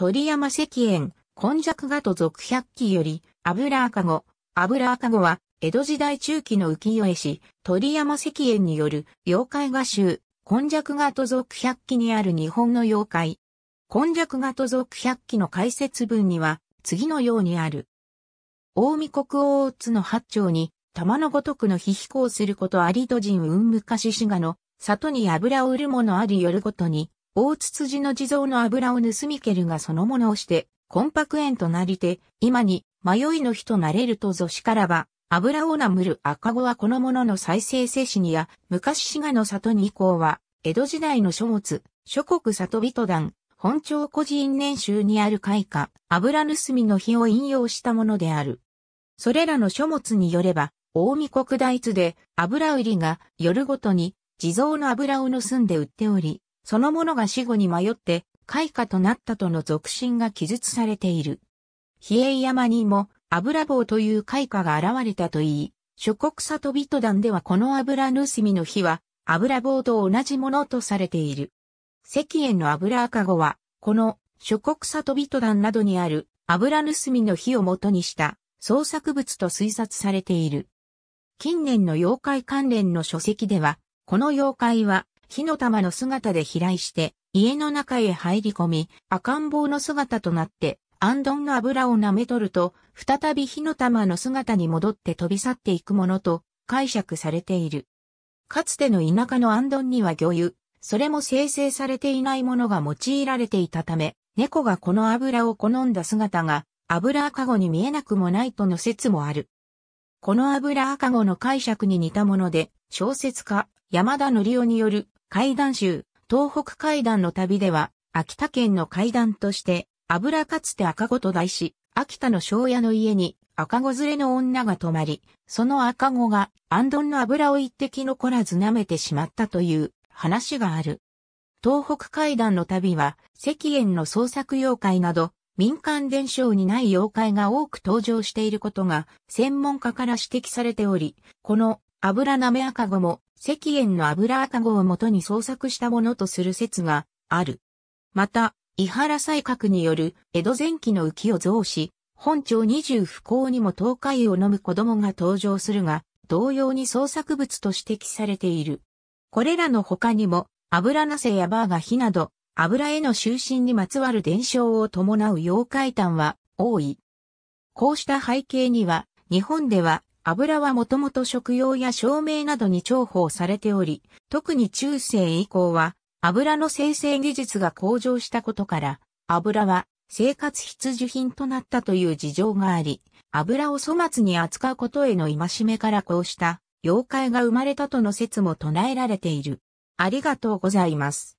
鳥山石炎、根弱画と続百鬼より、油赤子。油赤子は、江戸時代中期の浮世絵師、鳥山石炎による妖怪画集、根弱画と続百鬼にある日本の妖怪。根弱画と続百鬼の解説文には、次のようにある。大見国王津の八丁に、玉のごとくの非飛行することありと人運昔滋賀の、里に油を売るものありよるごとに、大筒ツの地蔵の油を盗みけるがそのものをして、パク園となりて、今に迷いの人なれるとぞしからば、油をなむる赤子はこのものの再生精しにや、昔滋賀の里に以降は、江戸時代の書物、諸国里人団、本庁個人年収にある開花、油盗みの日を引用したものである。それらの書物によれば、大見国大津で油売りが夜ごとに地蔵の油を盗んで売っており、そのものが死後に迷って、開花となったとの俗信が記述されている。比叡山にも油棒という開花が現れたといい、諸国里人団ではこの油盗みの火は油棒と同じものとされている。石燕の油赤子は、この諸国里人団などにある油盗みの火を元にした創作物と推察されている。近年の妖怪関連の書籍では、この妖怪は火の玉の姿で飛来して、家の中へ入り込み、赤ん坊の姿となって、アンの油を舐め取ると、再び火の玉の姿に戻って飛び去っていくものと解釈されている。かつての田舎のアンには魚油、それも生成されていないものが用いられていたため、猫がこの油を好んだ姿が、油赤子に見えなくもないとの説もある。この油赤子の解釈に似たもので、小説家、山田則夫による階段集、東北階段の旅では、秋田県の階段として、油かつて赤子と題し、秋田の庄屋の家に赤子連れの女が泊まり、その赤子がアンの油を一滴残らず舐めてしまったという話がある。東北階段の旅は、石燕の創作妖怪など、民間伝承にない妖怪が多く登場していることが専門家から指摘されており、この油なめ赤子も、石炎の油赤子をもとに創作したものとする説がある。また、伊原西閣による江戸前期の浮を増し、本町二十不幸にも東海を飲む子供が登場するが、同様に創作物と指摘されている。これらの他にも、油なせやバーー、火など、油への就寝にまつわる伝承を伴う妖怪炭は多い。こうした背景には、日本では油はもともと食用や照明などに重宝されており、特に中世以降は油の生成技術が向上したことから、油は生活必需品となったという事情があり、油を粗末に扱うことへの戒めからこうした妖怪が生まれたとの説も唱えられている。ありがとうございます。